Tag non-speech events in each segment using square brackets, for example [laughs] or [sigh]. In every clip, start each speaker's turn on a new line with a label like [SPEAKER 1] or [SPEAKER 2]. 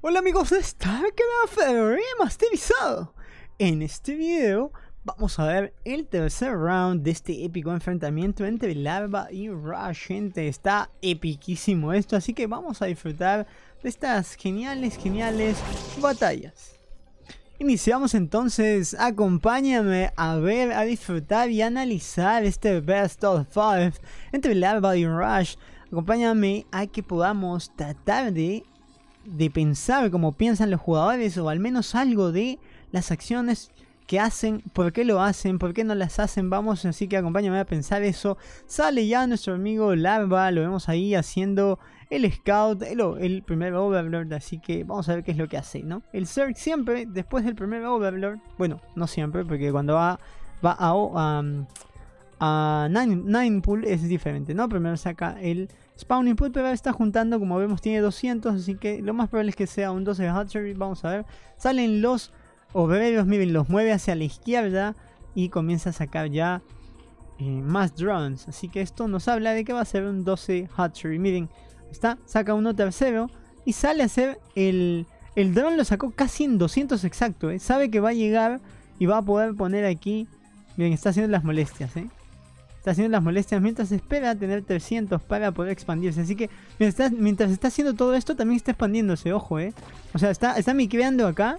[SPEAKER 1] Hola amigos de StarCraft Remasterizado. En este video vamos a ver el tercer round de este épico enfrentamiento entre Larva y Rush. Gente, está epiquísimo esto, así que vamos a disfrutar de estas geniales, geniales batallas. Iniciamos entonces, acompáñame a ver, a disfrutar y analizar este Best of Five entre Larva y Rush. Acompáñame a que podamos tratar de de pensar como piensan los jugadores o al menos algo de las acciones que hacen, por qué lo hacen, por qué no las hacen. Vamos, así que acompáñame a pensar eso. Sale ya nuestro amigo Larva, lo vemos ahí haciendo el scout, el, primer Overlord, así que vamos a ver qué es lo que hace, ¿no? El ser siempre, después del primer Overlord, bueno, no siempre, porque cuando va, va a, um, a Nine Pool es diferente, ¿no? Primero saca el Spawn Input está juntando, como vemos tiene 200, así que lo más probable es que sea un 12 vamos a ver. Salen los obreros, miren, los mueve hacia la izquierda y comienza a sacar ya eh, más drones. Así que esto nos habla de que va a ser un 12 Hatchery, miren, está, saca uno tercero y sale a hacer el... El drone lo sacó casi en 200 exacto, eh. sabe que va a llegar y va a poder poner aquí... Miren, está haciendo las molestias, ¿eh? haciendo las molestias mientras espera tener 300 para poder expandirse. Así que mientras está, mientras está haciendo todo esto, también está expandiéndose, ojo, ¿eh? O sea, está, está micreando acá,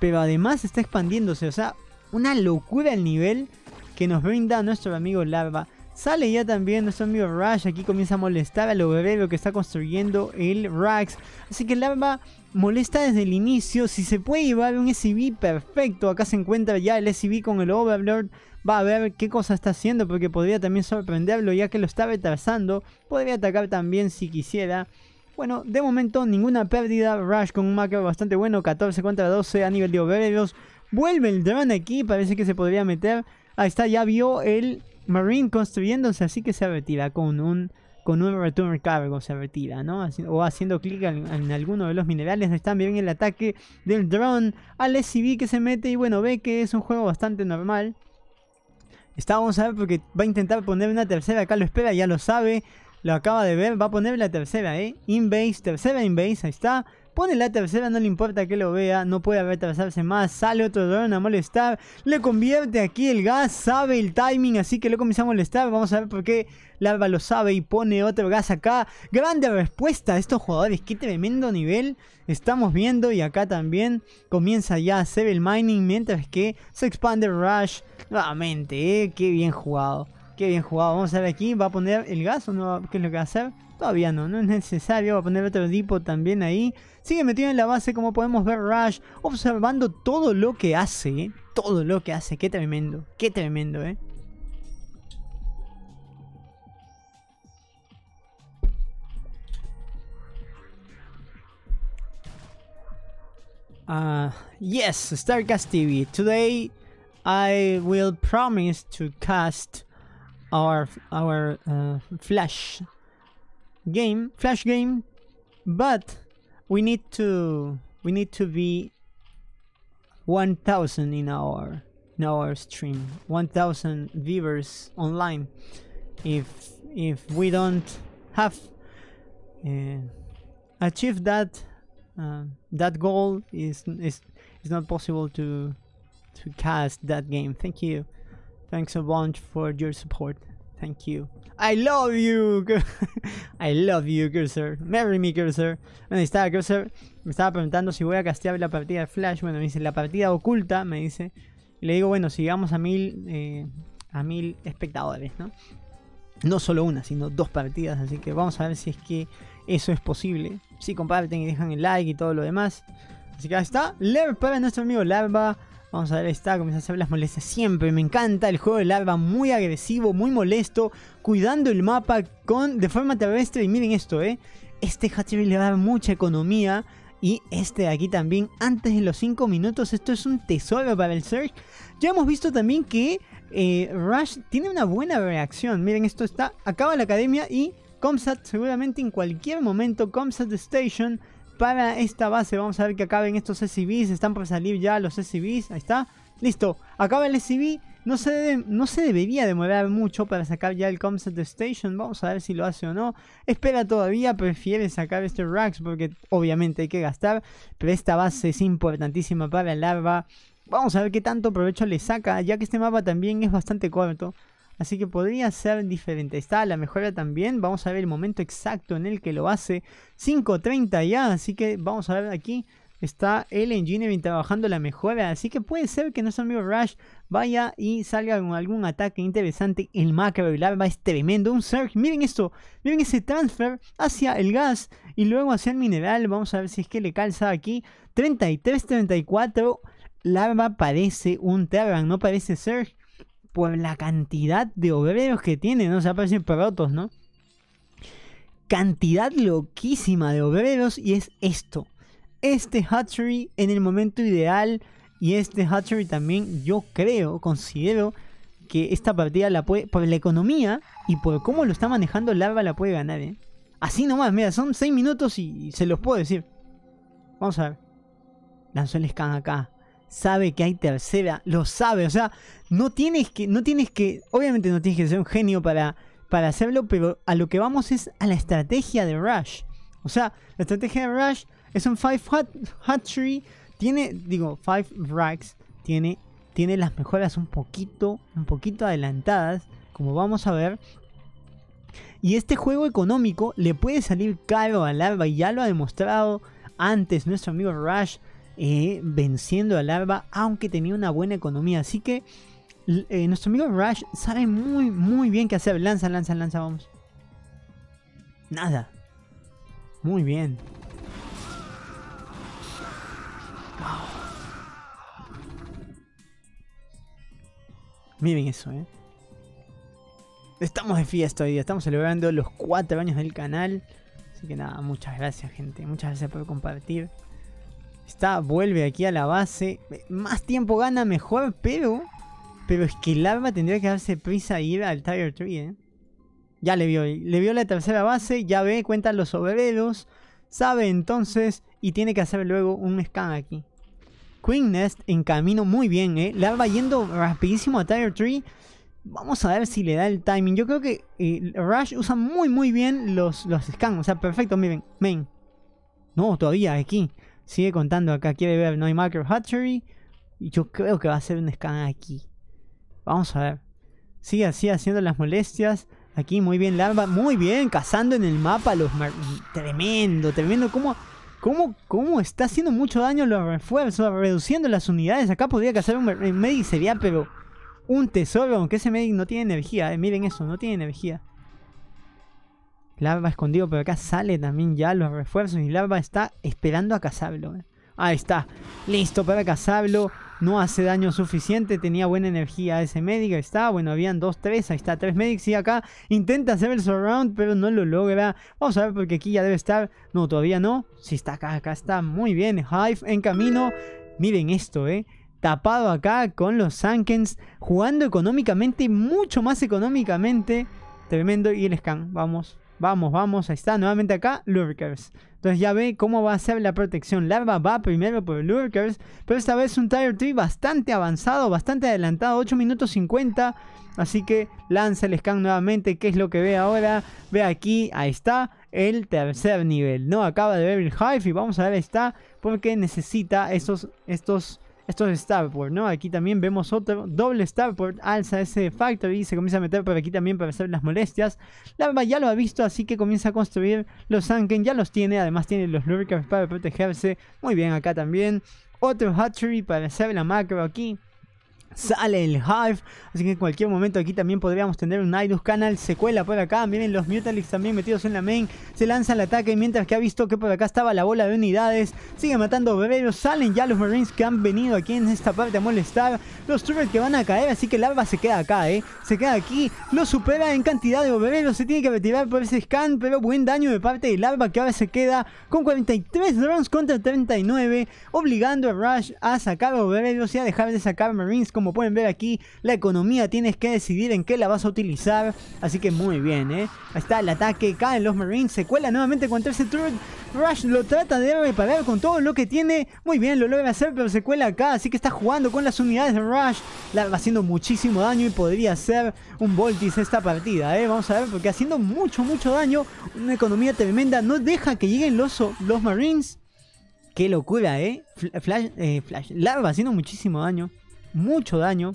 [SPEAKER 1] pero además está expandiéndose. O sea, una locura el nivel que nos brinda nuestro amigo Larva. Sale ya también nuestro amigo Rush, aquí comienza a molestar al obrero que está construyendo el Rax. Así que Larva molesta desde el inicio. Si se puede llevar un SCV, perfecto. Acá se encuentra ya el SCV con el Overlord. Va a ver qué cosa está haciendo porque podría también sorprenderlo ya que lo está retrasando. Podría atacar también si quisiera. Bueno, de momento ninguna pérdida. Rush con un macro bastante bueno. 14 contra 12 a nivel de obreros. Vuelve el drone aquí. Parece que se podría meter. Ahí está, ya vio el Marine construyéndose. Así que se retira con un con un return cargo se retira, ¿no? O haciendo clic en, alguno de los minerales. están bien el ataque del drone al SCV que se mete y bueno, ve que es un juego bastante normal. Está, vamos a ver, porque va a intentar poner una tercera, acá lo espera, ya lo sabe, lo acaba de ver, va a poner la tercera, ¿eh? Invase, tercera Invase, ahí está. Pone la tercera, no le importa que lo vea, no puede retrasarse más. Sale otro drone a molestar. Le convierte aquí el gas, sabe el timing, así que lo comienza a molestar. Vamos a ver por qué Larva lo sabe y pone otro gas acá. Grande respuesta de estos jugadores, qué tremendo nivel estamos viendo. Y acá también comienza ya a hacer el mining, mientras que se expande Rush nuevamente. Eh, qué bien jugado, qué bien jugado. Vamos a ver aquí, ¿va a poner el gas o no? ¿Qué es lo que va a hacer? Todavía no, no es necesario. Voy a poner otro tipo también ahí. Sigue metido en la base como podemos ver Rush. Observando todo lo que hace. ¿eh? Todo lo que hace. Qué tremendo. Qué tremendo, eh. Ah, yes, Starcast TV. Today I will promise to cast our our uh, flash game, Flash game, but we need to we need to be 1000 in our in our stream 1000 viewers online if if we don't have uh, that uh, that goal is is it's not possible to to cast that game thank you thanks a bunch for your support Thank you. I love you. [laughs] I love you, cursor. Merry me, cursor. estaba, cursor. Me estaba preguntando si voy a castear la partida de Flash. Bueno, me dice, la partida oculta, me dice. Y le digo, bueno, sigamos a mil, eh, a mil espectadores, ¿no? No solo una, sino dos partidas. Así que vamos a ver si es que eso es posible. Si comparten y dejan el like y todo lo demás. Así que ahí está. Lerp para nuestro amigo Larva. Vamos a ver, está, comienza a hacer las molestias siempre. Me encanta el juego de larva, muy agresivo, muy molesto, cuidando el mapa con de forma terrestre. Y miren esto, ¿eh? Este Hatchery le va mucha economía. Y este de aquí también, antes de los 5 minutos, esto es un tesoro para el Surge. Ya hemos visto también que eh, Rush tiene una buena reacción. Miren, esto está, acaba la academia y Comsat seguramente en cualquier momento, Comsat Station para esta base. Vamos a ver que acaben estos SCVs. Están por salir ya los SCVs. Ahí está. Listo. Acaba el SCV. No se, no se debería demorar mucho para sacar ya el Concept Station. Vamos a ver si lo hace o no. Espera todavía. Prefiere sacar este Rax porque obviamente hay que gastar. Pero esta base es importantísima para el larva. Vamos a ver qué tanto provecho le saca. Ya que este mapa también es bastante corto. Así que podría ser diferente. Está la mejora también. Vamos a ver el momento exacto en el que lo hace. 5.30 ya. Así que vamos a ver aquí. Está el Engineering trabajando la mejora. Así que puede ser que nuestro amigo Rush vaya y salga con algún ataque interesante. El macro y larva es tremendo. Un surge. Miren esto. Miren ese transfer hacia el gas. Y luego hacia el mineral. Vamos a ver si es que le calza aquí. 33, 34. Larva parece un Terran. No parece Surge por pues, la cantidad de obreros que ¿no? o sea, parecen perrotos, ¿no? Cantidad loquísima de obreros y es esto. Este hatchery en el momento ideal y este hatchery también yo creo, considero que esta partida la puede, por la economía y por cómo lo está manejando Larva la puede ganar, ¿eh? Así nomás, mira, son 6 minutos y, se los puedo decir. Vamos a ver. Lanzó el scan acá sabe que hay tercera, lo sabe, o sea, no tienes que, no tienes que, obviamente no tienes que ser un genio para, para hacerlo, pero a lo que vamos es a la estrategia de Rush. O sea, la estrategia de Rush es un Five tree tiene, digo, 5 Racks, tiene, tiene las mejoras un poquito, un poquito adelantadas, como vamos a ver. Y este juego económico le puede salir caro al Larva y ya lo ha demostrado antes nuestro amigo Rush eh, venciendo a Larva aunque tenía una buena economía. Así que eh, nuestro amigo Rush sabe muy, muy bien qué hacer. Lanza, lanza, lanza, vamos. Nada. Muy bien. Miren eso, eh. Estamos de fiesta hoy día, estamos celebrando los cuatro años del canal. Así que nada, muchas gracias gente, muchas gracias por compartir. Está, vuelve aquí a la base. Más tiempo gana, mejor, pero... Pero es que el arma tendría que darse prisa y ir al tire Tree ¿eh? Ya le vio, le vio la tercera base, ya ve, cuenta los obreros, sabe entonces y tiene que hacer luego un scan aquí. Queen Nest en camino muy bien, ¿eh? La yendo rapidísimo a tire Tree Vamos a ver si le da el timing. Yo creo que eh, Rush usa muy muy bien los, los scans. O sea, perfecto, miren, main. No, todavía aquí. Sigue contando acá, quiere ver No hay Hatchery. Y yo creo que va a ser un scan aquí. Vamos a ver. Sigue así haciendo las molestias. Aquí muy bien larva. Muy bien, cazando en el mapa los... Tremendo, tremendo. ¿Cómo, cómo, cómo está haciendo mucho daño los refuerzos? Reduciendo las unidades. Acá podría cazar un, medic sería, pero... Un tesoro, aunque ese medic no tiene energía. Eh, miren eso, no tiene energía. Larva escondido, pero acá sale también ya los refuerzos. Y Larva está esperando a cazarlo. Eh. Ahí está. Listo para cazarlo. No hace daño suficiente. Tenía buena energía ese médico. Ahí está. Bueno, habían dos, tres. Ahí está. Tres medics. Y acá intenta hacer el surround, pero no lo logra. Vamos a ver porque aquí ya debe estar. No, todavía no. Si sí está acá. Acá está. Muy bien. Hive en camino. Miren esto, eh tapado acá con los Sankens, jugando económicamente, mucho más económicamente. Tremendo. Y el scan, vamos. Vamos, vamos, ahí está, nuevamente acá, Lurkers. Entonces ya ve cómo va a ser la protección. Larva va primero por Lurkers, pero esta vez un Tire 3 bastante avanzado, bastante adelantado, 8 minutos 50. Así que lanza el scan nuevamente, ¿qué es lo que ve ahora? Ve aquí, ahí está, el tercer nivel, ¿no? Acaba de ver el Hive y vamos a ver, ahí está, porque necesita esos, estos esto es Starport, ¿no? Aquí también vemos otro doble Starport, alza ese Factory y se comienza a meter por aquí también para hacer las molestias. Larva ya lo ha visto, así que comienza a construir los Sunken, ya los tiene, además tiene los Lurkers para protegerse. Muy bien, acá también. Otro Hatchery para hacer la macro aquí. Sale el Hive, así que en cualquier momento aquí también podríamos tener un Idus Canal secuela por acá. Miren los Mutalix también metidos en la main, se lanza el ataque mientras que ha visto que por acá estaba la bola de unidades. Sigue matando obreros, salen ya los Marines que han venido aquí en esta parte a molestar. Los troopers que van a caer, así que el Larva se queda acá, ¿eh? Se queda aquí, lo supera en cantidad de obreros, se tiene que retirar por ese scan, pero buen daño de parte de Larva que ahora se queda con 43 drones contra 39, obligando a Rush a sacar obreros y a dejar de sacar Marines como pueden ver aquí, la economía tienes que decidir en qué la vas a utilizar. Así que muy bien, ¿eh? Ahí está el ataque, caen los Marines, se cuela nuevamente contra ese turret. Rush lo trata de reparar con todo lo que tiene. Muy bien, lo logra hacer, pero se cuela acá. Así que está jugando con las unidades de Rush. La haciendo muchísimo daño y podría ser un Voltis esta partida, ¿eh? Vamos a ver, porque haciendo mucho, mucho daño. Una economía tremenda. No deja que lleguen los, los Marines. Qué locura, ¿eh? Flash, eh, Flash. Larva haciendo muchísimo daño mucho daño.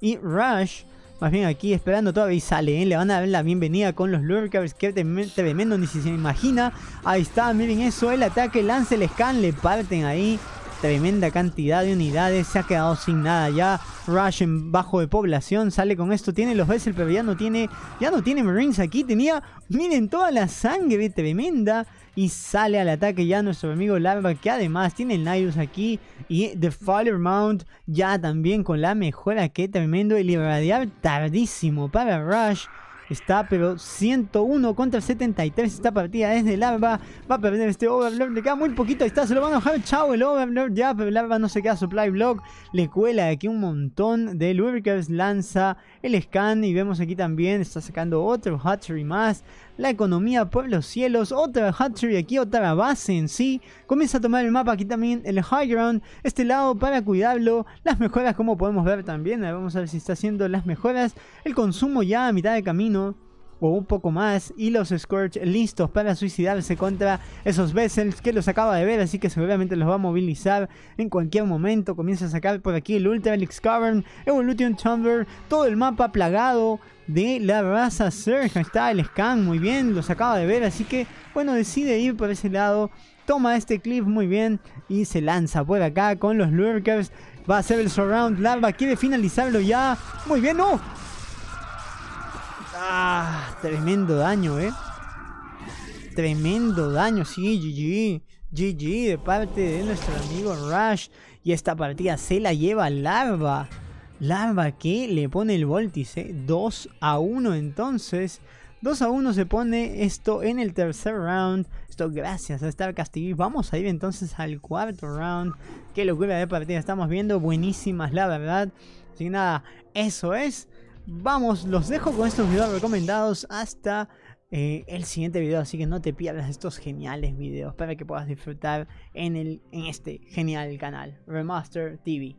[SPEAKER 1] Y Rush, más bien aquí esperando todavía y sale, ¿eh? le van a dar la bienvenida con los Lurkers, que tremendo, ni si se imagina. Ahí está, miren eso, el ataque, lance el scan, le parten ahí tremenda cantidad de unidades, se ha quedado sin nada ya. Rush en bajo de población, sale con esto, tiene los Vessel, pero ya no tiene, ya no tiene Marines aquí, tenía, miren toda la sangre tremenda. Y sale al ataque ya nuestro amigo Larva, que además tiene el Nidus aquí. Y The Fire Mount ya también con la mejora, que tremendo. El irradiar tardísimo para Rush. Está pero 101 contra 73 esta partida Es de Larva. Va a perder este Overlord. Le queda muy poquito. Ahí está, se lo van a dejar. Chao el Overlord. Ya, pero Larva no se queda Supply Block. Le cuela aquí un montón de Lurkers. Lanza el scan. Y vemos aquí también. Está sacando otro Hatchery más la economía por los cielos, otra hatchery aquí, otra base en sí, comienza a tomar el mapa aquí también, el high ground, este lado para cuidarlo, las mejoras como podemos ver también, vamos a ver si está haciendo las mejoras, el consumo ya a mitad de camino, o un poco más y los Scourge listos para suicidarse contra esos Vessels que los acaba de ver, así que seguramente los va a movilizar en cualquier momento. Comienza a sacar por aquí el Ultra Elix Cavern, Evolution Chamber, todo el mapa plagado de la raza Surge. Ahí está el Scan, muy bien, los acaba de ver, así que bueno, decide ir por ese lado. Toma este clip muy bien y se lanza por acá con los Lurkers. Va a ser el surround, Larva quiere finalizarlo ya. Muy bien, no, Ah, tremendo daño, eh. Tremendo daño, sí, GG. GG de parte de nuestro amigo Rush. Y esta partida se la lleva Larva. Larva que le pone el vórtice. Eh. 2 a 1 entonces. 2 a 1 se pone esto en el tercer round. Esto gracias a estar castillo Vamos a ir entonces al cuarto round. Qué locura de partida estamos viendo. Buenísimas, la verdad. Sin nada, eso es vamos, los dejo con estos videos recomendados hasta eh, el siguiente video. Así que no te pierdas estos geniales videos para que puedas disfrutar en, en este genial canal, Remaster TV.